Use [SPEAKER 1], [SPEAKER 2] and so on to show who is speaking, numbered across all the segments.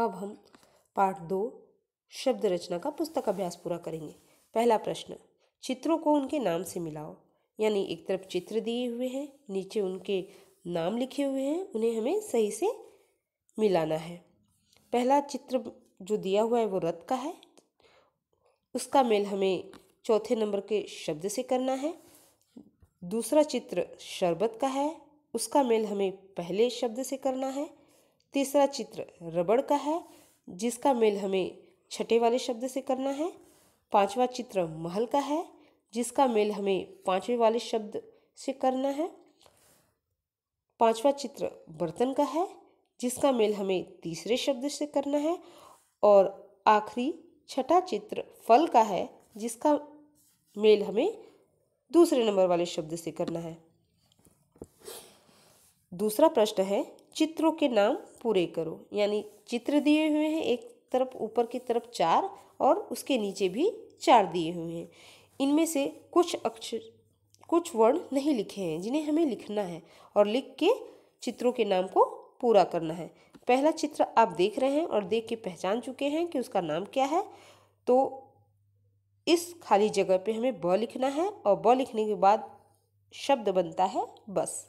[SPEAKER 1] अब हम पाठ दो शब्द रचना का पुस्तक अभ्यास पूरा करेंगे पहला प्रश्न चित्रों को उनके नाम से मिलाओ यानी एक तरफ चित्र दिए हुए हैं नीचे उनके नाम लिखे हुए हैं उन्हें हमें सही से मिलाना है पहला चित्र जो दिया हुआ है वो रथ का है उसका मेल हमें चौथे नंबर के शब्द से करना है दूसरा चित्र शरबत का है उसका मेल हमें पहले शब्द से करना है तीसरा चित्र रबड़ का है जिसका मेल हमें छठे वाले शब्द से करना है पांचवा चित्र महल का है जिसका मेल हमें पांचवें वाले शब्द से करना है पांचवा चित्र बर्तन का है जिसका मेल हमें तीसरे शब्द से करना है और आखिरी छठा चित्र फल का है जिसका मेल हमें दूसरे नंबर वाले शब्द से करना है दूसरा प्रश्न है चित्रों के नाम पूरे करो यानी चित्र दिए हुए हैं एक तरफ ऊपर की तरफ चार और उसके नीचे भी चार दिए हुए हैं इनमें से कुछ अक्षर कुछ वर्ण नहीं लिखे हैं जिन्हें हमें लिखना है और लिख के चित्रों के नाम को पूरा करना है पहला चित्र आप देख रहे हैं और देख के पहचान चुके हैं कि उसका नाम क्या है तो इस खाली जगह पे हमें ब लिखना है और ब लिखने के बाद शब्द बनता है बस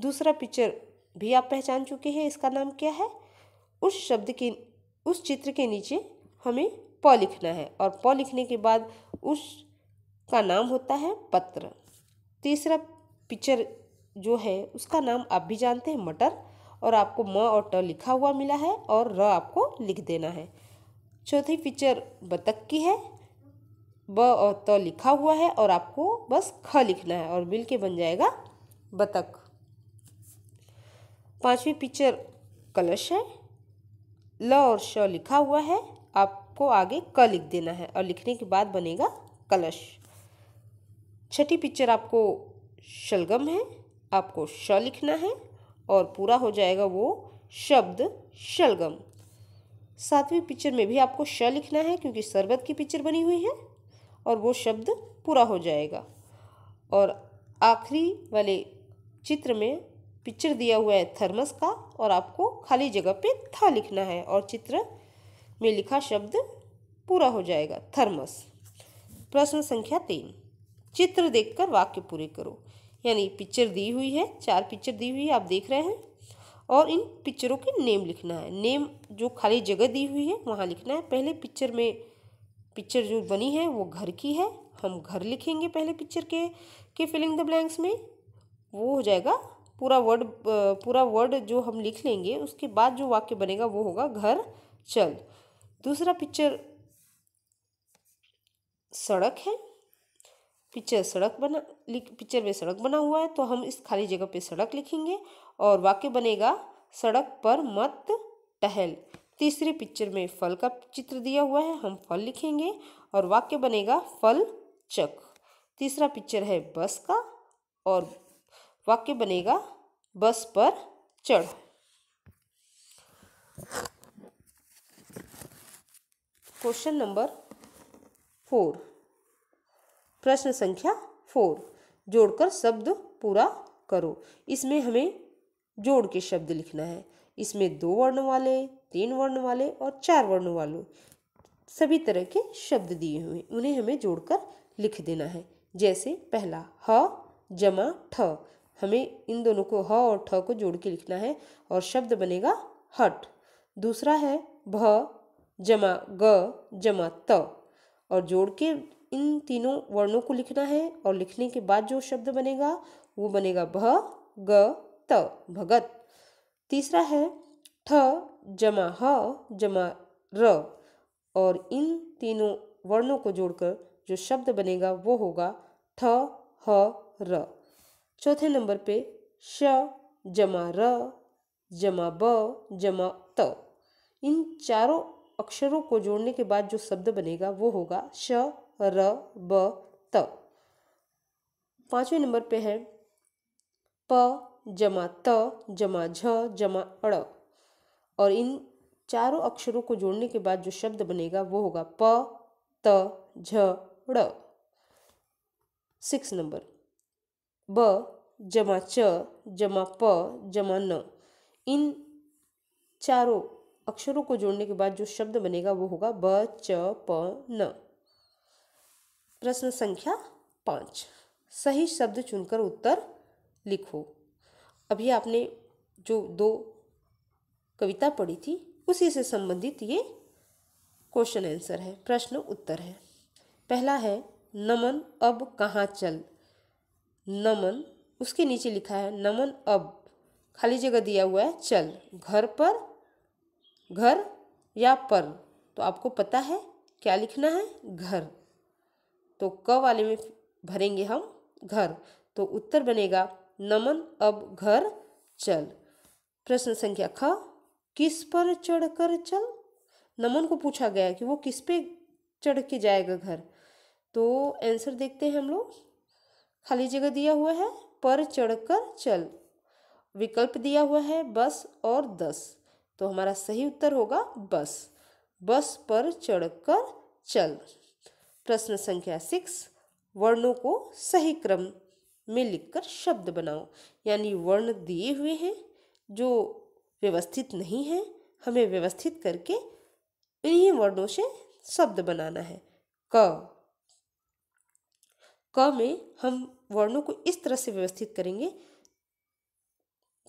[SPEAKER 1] दूसरा पिक्चर भी आप पहचान चुके हैं इसका नाम क्या है उस शब्द के उस चित्र के नीचे हमें प लिखना है और प लिखने के बाद उस का नाम होता है पत्र तीसरा पिक्चर जो है उसका नाम आप भी जानते हैं मटर और आपको म और ट लिखा हुआ मिला है और र आपको लिख देना है चौथी पिक्चर बतख की है ब और त लिखा हुआ है और आपको बस ख लिखना है और मिल के बन जाएगा बतख पांचवी पिक्चर कलश है ल और श लिखा हुआ है आपको आगे क लिख देना है और लिखने के बाद बनेगा कलश छठी पिक्चर आपको शलगम है आपको श लिखना है और पूरा हो जाएगा वो शब्द शलगम सातवीं पिक्चर में भी आपको श लिखना है क्योंकि शरबत की पिक्चर बनी हुई है और वो शब्द पूरा हो जाएगा और आखिरी वाले चित्र में पिक्चर दिया हुआ है थर्मस का और आपको खाली जगह पे था लिखना है और चित्र में लिखा शब्द पूरा हो जाएगा थर्मस प्रश्न संख्या तीन चित्र देखकर वाक्य पूरे करो यानी पिक्चर दी हुई है चार पिक्चर दी हुई है आप देख रहे हैं और इन पिक्चरों के नेम लिखना है नेम जो खाली जगह दी हुई है वहाँ लिखना है पहले पिक्चर में पिक्चर जो बनी है वो घर की है हम घर लिखेंगे पहले पिक्चर के के फिलिंग द ब्लैंक्स में वो हो जाएगा पूरा वर्ड पूरा वर्ड जो हम लिख लेंगे उसके बाद जो वाक्य बनेगा वो होगा घर चल दूसरा पिक्चर सड़क है पिक्चर सड़क बना पिक्चर में सड़क बना हुआ है तो हम इस खाली जगह पे सड़क लिखेंगे और वाक्य बनेगा सड़क पर मत टहल तीसरे पिक्चर में फल का चित्र दिया हुआ है हम फल लिखेंगे और वाक्य बनेगा फल चक तीसरा पिक्चर है बस का और वाक्य बनेगा बस पर चढ़ क्वेश्चन नंबर फोर प्रश्न संख्या फोर जोड़कर शब्द पूरा करो इसमें हमें जोड़ के शब्द लिखना है इसमें दो वर्ण वाले तीन वर्ण वाले और चार वर्ण वाले सभी तरह के शब्द दिए हुए उन्हें हमें जोड़कर लिख देना है जैसे पहला ह जमा ठ हमें इन दोनों को ह और ठ को जोड़ के लिखना है और शब्द बनेगा हट दूसरा है भ जमा ग जमा त और जोड़ के इन तीनों वर्णों को लिखना है और लिखने के बाद जो शब्द बनेगा वो बनेगा भ ग त भगत तीसरा है ठ जमा ह जमा र और इन तीनों वर्णों को जोड़कर जो शब्द बनेगा वो होगा ठ ह र चौथे नंबर पे श जमा र जमा ब जमा त इन चारों अक्षरों को जोड़ने के बाद जो शब्द बनेगा वो होगा श र ब त पाँचवें नंबर पे है प जमा त जमा झ जमा अड़ और इन चारों अक्षरों को जोड़ने के बाद जो शब्द बनेगा वो होगा प त झ ड़ सिक्स नंबर ब जमा च जमा प जमा न इन चारों अक्षरों को जोड़ने के बाद जो शब्द बनेगा वो होगा ब च प न प्रश्न संख्या पाँच सही शब्द चुनकर उत्तर लिखो अभी आपने जो दो कविता पढ़ी थी उसी से संबंधित ये क्वेश्चन आंसर है प्रश्न उत्तर है पहला है नमन अब कहाँ चल नमन उसके नीचे लिखा है नमन अब खाली जगह दिया हुआ है चल घर पर घर या पर तो आपको पता है क्या लिखना है घर तो क वाले में भरेंगे हम घर तो उत्तर बनेगा नमन अब घर चल प्रश्न संख्या ख किस पर चढ़कर चल नमन को पूछा गया कि वो किस पे चढ़ के जाएगा घर तो आंसर देखते हैं हम लोग खाली जगह दिया हुआ है पर चढ़कर चल विकल्प दिया हुआ है बस और दस तो हमारा सही उत्तर होगा बस बस पर चढ़कर चल प्रश्न संख्या सिक्स वर्णों को सही क्रम में लिखकर शब्द बनाओ यानी वर्ण दिए हुए हैं जो व्यवस्थित नहीं है हमें व्यवस्थित करके इन्हीं वर्णों से शब्द बनाना है क क में हम वर्णों को इस तरह से व्यवस्थित करेंगे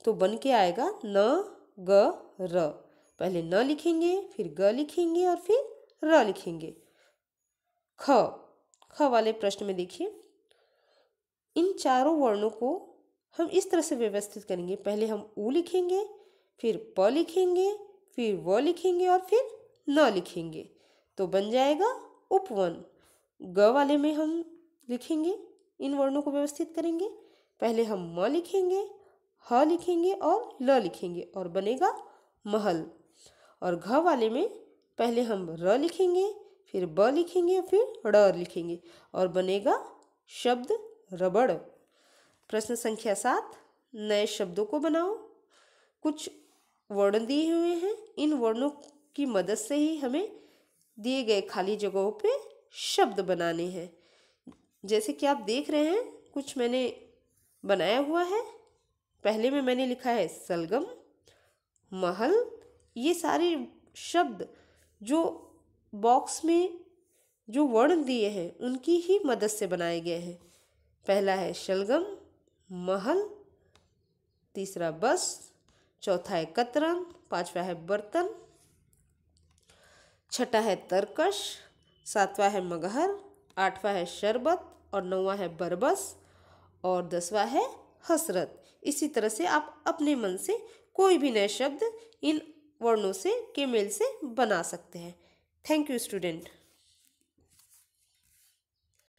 [SPEAKER 1] तो बन के आएगा न ग र पहले न लिखेंगे फिर ग लिखेंगे और फिर र लिखेंगे ख ख वाले प्रश्न में देखिए इन चारों वर्णों को हम इस तरह से व्यवस्थित करेंगे पहले हम ऊ लिखेंगे फिर प लिखेंगे फिर व लिखेंगे और फिर न लिखेंगे तो बन जाएगा उपवन ग वाले में हम लिखेंगे इन वर्णों को व्यवस्थित करेंगे पहले हम म लिखेंगे ह लिखेंगे और ल लिखेंगे और बनेगा महल और घ वाले में पहले हम र लिखेंगे फिर ब लिखेंगे फिर ड लिखेंगे और बनेगा शब्द रबड़ प्रश्न संख्या सात नए शब्दों को बनाओ कुछ वर्ण दिए हुए हैं इन वर्णों की मदद से ही हमें दिए गए खाली जगहों पे शब्द बनाने हैं जैसे कि आप देख रहे हैं कुछ मैंने बनाया हुआ है पहले में मैंने लिखा है सलगम महल ये सारे शब्द जो बॉक्स में जो वर्ण दिए हैं उनकी ही मदद से बनाए गए हैं पहला है शलगम महल तीसरा बस चौथा है कतरंग पांचवा है बर्तन छठा है तरकश सातवां है मगहर आठवां है शरबत और नौवां है बरबस और दसवा है हसरत इसी तरह से आप अपने मन से कोई भी नए शब्द इन वर्णों से के मेल से बना सकते हैं थैंक यू स्टूडेंट